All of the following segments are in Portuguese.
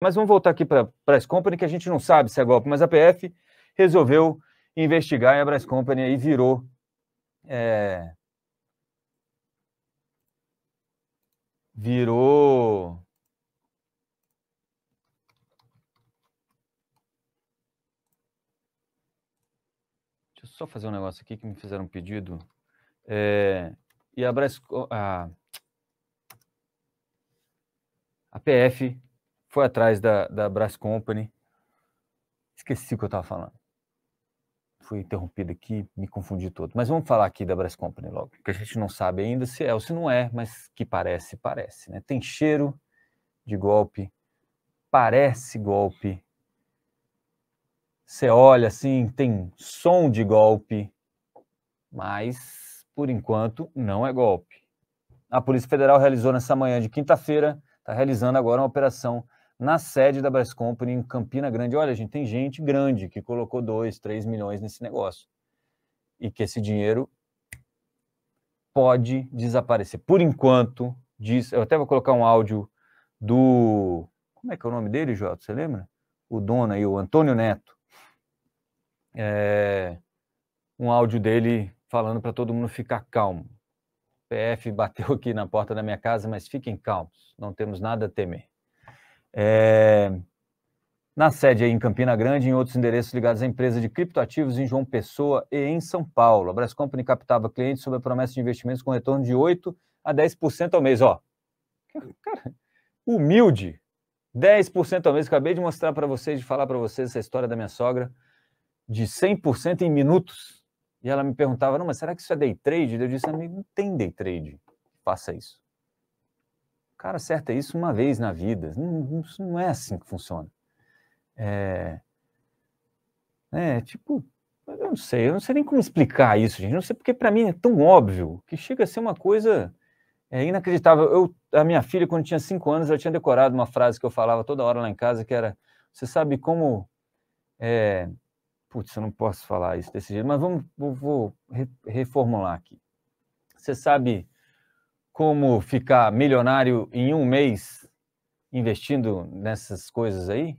Mas vamos voltar aqui para a Brás Company, que a gente não sabe se é golpe, mas a PF resolveu investigar e a Brás Company aí virou. É... Virou. Deixa eu só fazer um negócio aqui que me fizeram um pedido. É... E a Brás. A... a PF foi atrás da, da Company. Esqueci o que eu estava falando. Fui interrompido aqui, me confundi todo. Mas vamos falar aqui da Brass Company logo, que a gente não sabe ainda se é ou se não é, mas que parece, parece. Né? Tem cheiro de golpe, parece golpe. Você olha assim, tem som de golpe, mas por enquanto não é golpe. A Polícia Federal realizou nessa manhã de quinta-feira, está realizando agora uma operação na sede da Brás Company em Campina Grande. Olha, gente, tem gente grande que colocou 2, 3 milhões nesse negócio. E que esse dinheiro pode desaparecer. Por enquanto, diz, eu até vou colocar um áudio do como é que é o nome dele, Jota? Você lembra? O dono aí, o Antônio Neto. É, um áudio dele falando para todo mundo ficar calmo. O PF bateu aqui na porta da minha casa, mas fiquem calmos, não temos nada a temer. É, na sede em Campina Grande e em outros endereços ligados à empresa de criptoativos em João Pessoa e em São Paulo. A Brass Company captava clientes sob a promessa de investimentos com retorno de 8% a 10% ao mês. Ó, cara, humilde, 10% ao mês. Acabei de mostrar para vocês, de falar para vocês essa história da minha sogra de 100% em minutos. E ela me perguntava, não, mas será que isso é day trade? Eu disse, amigo, não tem day trade. Faça isso. O cara acerta isso uma vez na vida. Não, não é assim que funciona. É, é tipo, eu não sei, eu não sei nem como explicar isso, gente. Não sei porque para mim é tão óbvio que chega a ser uma coisa é, inacreditável. Eu, a minha filha, quando tinha cinco anos, ela tinha decorado uma frase que eu falava toda hora lá em casa, que era: você sabe como é, Putz, eu não posso falar isso desse jeito, mas vamos, vou, vou reformular aqui. Você sabe como ficar milionário em um mês investindo nessas coisas aí?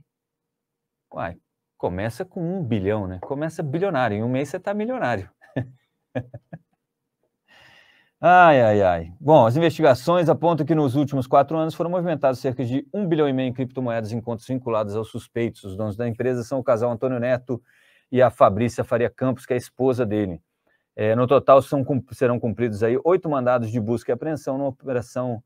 Uai, começa com um bilhão, né? Começa bilionário. Em um mês você está milionário. ai, ai, ai. Bom, as investigações apontam que nos últimos quatro anos foram movimentados cerca de um bilhão e meio em criptomoedas em contas vinculadas aos suspeitos. Os donos da empresa são o casal Antônio Neto e a Fabrícia Faria Campos, que é a esposa dele. É, no total, são, serão cumpridos aí oito mandados de busca e apreensão na operação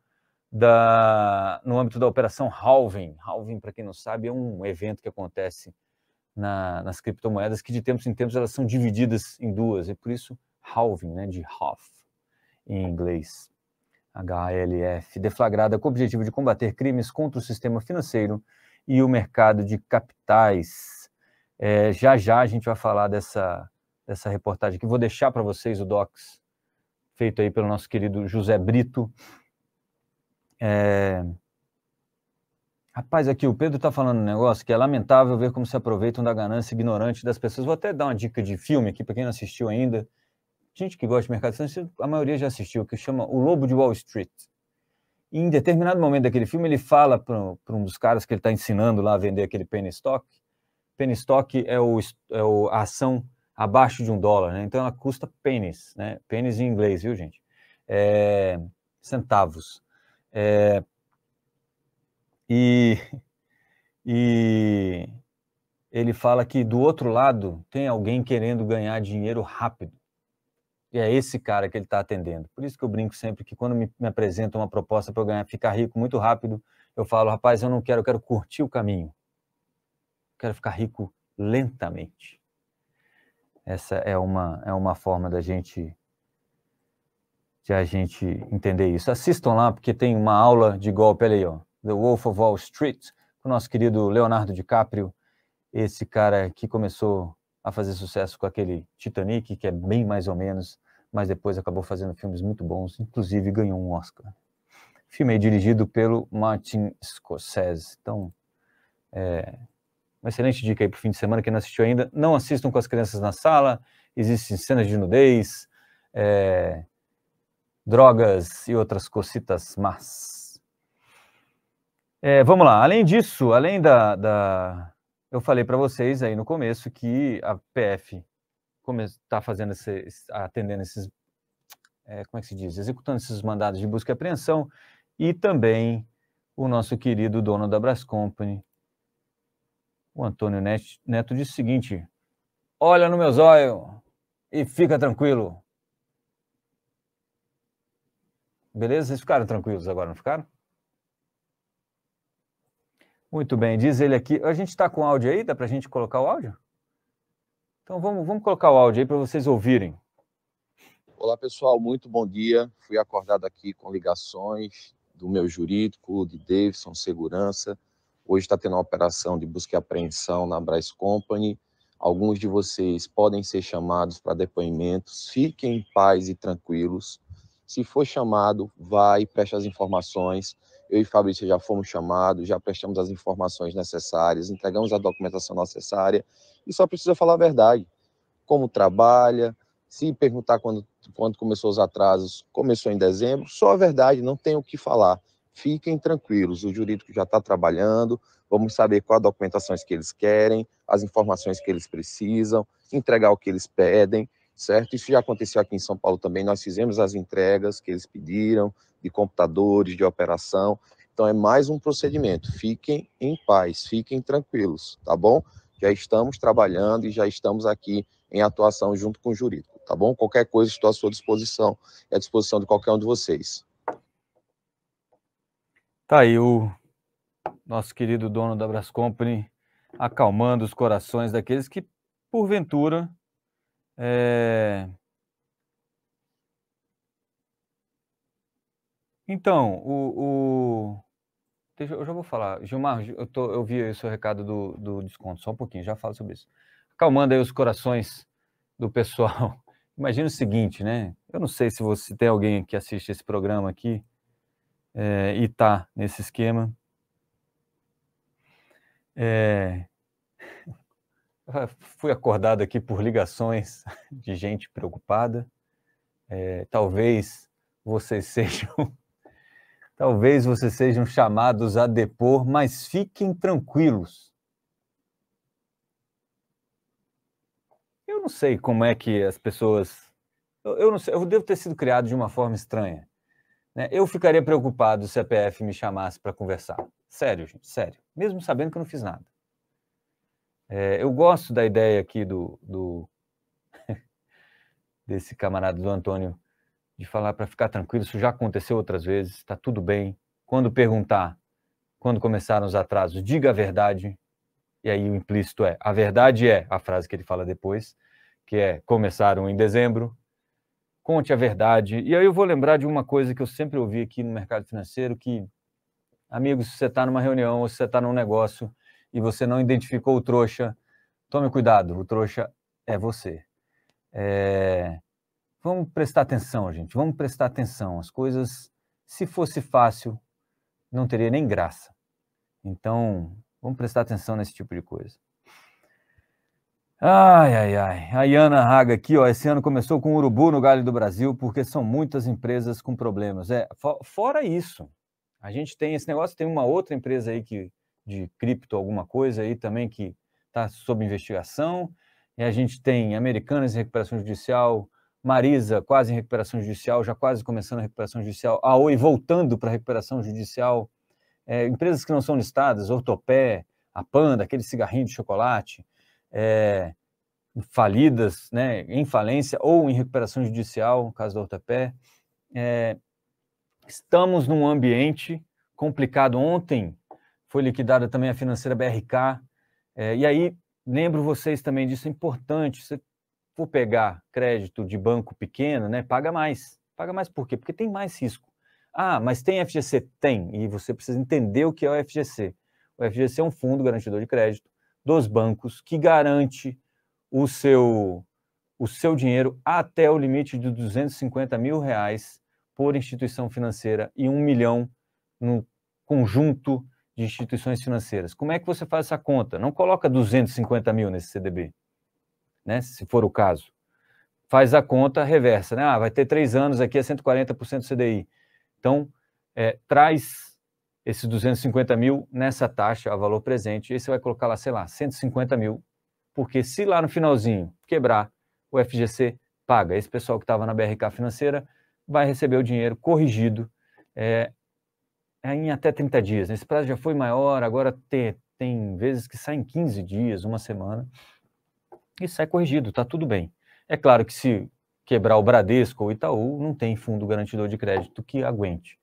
da, no âmbito da Operação Halving. Halving, para quem não sabe, é um evento que acontece na, nas criptomoedas que de tempos em tempos elas são divididas em duas, e é por isso halving, né, de half em inglês. HLF, deflagrada com o objetivo de combater crimes contra o sistema financeiro e o mercado de capitais. É, já já a gente vai falar dessa dessa reportagem que vou deixar para vocês o docs feito aí pelo nosso querido José Brito. É... Rapaz, aqui o Pedro está falando um negócio que é lamentável ver como se aproveitam da ganância ignorante das pessoas. Vou até dar uma dica de filme aqui para quem não assistiu ainda. Gente que gosta de mercado a maioria já assistiu, que chama O Lobo de Wall Street. E em determinado momento daquele filme, ele fala para um dos caras que ele está ensinando lá a vender aquele penny stock. Penny stock é, o, é o, a ação abaixo de um dólar, né? Então ela custa pênis, né? Pênis em inglês, viu, gente? É, centavos. É, e, e ele fala que do outro lado tem alguém querendo ganhar dinheiro rápido. E é esse cara que ele está atendendo. Por isso que eu brinco sempre que quando me, me apresenta uma proposta para eu ganhar, ficar rico muito rápido, eu falo, rapaz, eu não quero, eu quero curtir o caminho. Eu quero ficar rico lentamente. Essa é uma, é uma forma da gente de a gente entender isso. Assistam lá, porque tem uma aula de golpe, olha aí, ó, The Wolf of Wall Street, com o nosso querido Leonardo DiCaprio, esse cara que começou a fazer sucesso com aquele Titanic, que é bem mais ou menos, mas depois acabou fazendo filmes muito bons, inclusive ganhou um Oscar. filme dirigido pelo Martin Scorsese, então é, uma excelente dica aí para o fim de semana, quem não assistiu ainda. Não assistam com as crianças na sala, existem cenas de nudez, é, drogas e outras cocitas más. É, vamos lá, além disso, além da. da... Eu falei para vocês aí no começo que a PF está fazendo esse, atendendo esses, é, como é que se diz, executando esses mandados de busca e apreensão, e também o nosso querido dono da Brás Company, o Antônio Neto disse o seguinte: olha no meu zóio e fica tranquilo. Beleza? Vocês ficaram tranquilos agora, não ficaram? Muito bem, diz ele aqui. A gente está com áudio aí? Dá para a gente colocar o áudio? Então vamos, vamos colocar o áudio aí para vocês ouvirem. Olá pessoal, muito bom dia. Fui acordado aqui com ligações do meu jurídico, de Davidson, segurança. Hoje está tendo uma operação de busca e apreensão na Brás Company. Alguns de vocês podem ser chamados para depoimentos. Fiquem em paz e tranquilos. Se for chamado, vai, preste as informações. Eu e Fabrício já fomos chamados, já prestamos as informações necessárias, entregamos a documentação necessária e só precisa falar a verdade. Como trabalha, se perguntar quando, quando começou os atrasos, começou em dezembro, só a verdade, não tem o que falar fiquem tranquilos, o jurídico já está trabalhando, vamos saber quais documentações que eles querem, as informações que eles precisam, entregar o que eles pedem, certo? Isso já aconteceu aqui em São Paulo também, nós fizemos as entregas que eles pediram, de computadores, de operação, então é mais um procedimento, fiquem em paz, fiquem tranquilos, tá bom? Já estamos trabalhando e já estamos aqui em atuação junto com o jurídico, tá bom? Qualquer coisa estou à sua disposição, é à disposição de qualquer um de vocês. Tá aí o nosso querido dono da Brass Company acalmando os corações daqueles que, porventura, é... Então, o, o... Deixa, eu já vou falar. Gilmar, eu, tô, eu vi o seu recado do, do desconto, só um pouquinho, já falo sobre isso. Acalmando aí os corações do pessoal. Imagina o seguinte, né? Eu não sei se você tem alguém que assiste esse programa aqui é, eh, está nesse esquema. É... Fui acordado aqui por ligações de gente preocupada. É, talvez vocês sejam, talvez vocês sejam chamados a depor, mas fiquem tranquilos. Eu não sei como é que as pessoas, eu, eu não sei, eu devo ter sido criado de uma forma estranha. Né? Eu ficaria preocupado se a PF me chamasse para conversar. Sério, gente, sério. Mesmo sabendo que eu não fiz nada. É, eu gosto da ideia aqui do, do desse camarada do Antônio de falar para ficar tranquilo, isso já aconteceu outras vezes, está tudo bem. Quando perguntar, quando começaram os atrasos, diga a verdade. E aí o implícito é, a verdade é, a frase que ele fala depois, que é começaram em dezembro, conte a verdade. E aí eu vou lembrar de uma coisa que eu sempre ouvi aqui no mercado financeiro, que, amigos, se você está numa reunião ou se você está num negócio e você não identificou o trouxa, tome cuidado, o trouxa é você. É... Vamos prestar atenção, gente, vamos prestar atenção. As coisas, se fosse fácil, não teria nem graça. Então, vamos prestar atenção nesse tipo de coisa. Ai, ai, ai. A Iana Raga aqui, ó. Esse ano começou com urubu no Galho do Brasil, porque são muitas empresas com problemas. É, fora isso, a gente tem esse negócio, tem uma outra empresa aí que de cripto, alguma coisa aí também que está sob investigação. E a gente tem Americanas em recuperação judicial, Marisa quase em recuperação judicial, já quase começando a recuperação judicial, a Oi voltando para recuperação judicial, é, empresas que não são listadas, Ortopé, a Panda, aquele cigarrinho de chocolate é, falidas, né, em falência ou em recuperação judicial, no caso da Otapé. É, estamos num ambiente complicado. Ontem foi liquidada também a financeira BRK. É, e aí, lembro vocês também disso, é importante, se for pegar crédito de banco pequeno, né, paga mais. Paga mais por quê? Porque tem mais risco. Ah, mas tem FGC? Tem, e você precisa entender o que é o FGC. O FGC é um fundo garantidor de crédito dos bancos que garante o seu, o seu dinheiro até o limite de 250 mil reais por instituição financeira e um milhão no conjunto de instituições financeiras. Como é que você faz essa conta? Não coloca 250 mil nesse CDB, né? se for o caso. Faz a conta reversa, né? Ah, vai ter três anos aqui, é 140% do CDI. Então, é, traz esses 250 mil nessa taxa a valor presente, e aí você vai colocar lá, sei lá, 150 mil, porque se lá no finalzinho quebrar, o FGC paga. Esse pessoal que estava na BRK financeira vai receber o dinheiro corrigido é, em até 30 dias. Esse prazo já foi maior, agora tem, tem vezes que sai em 15 dias, uma semana, e sai corrigido, está tudo bem. É claro que se quebrar o Bradesco ou Itaú, não tem fundo garantidor de crédito que aguente.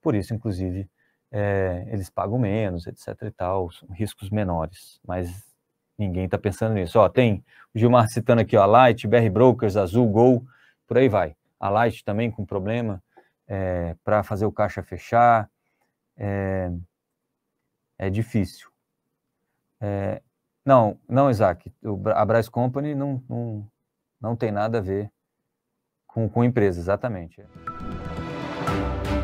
Por isso, inclusive, é, eles pagam menos, etc e tal, riscos menores, mas ninguém está pensando nisso. Ó, tem o Gilmar citando aqui, ó, a Light, BR Brokers, Azul, Gol, por aí vai. A Light também com problema é, para fazer o caixa fechar, é, é difícil. É, não, não, Isaac, a Brás Company não, não, não tem nada a ver com, com empresa, exatamente. É.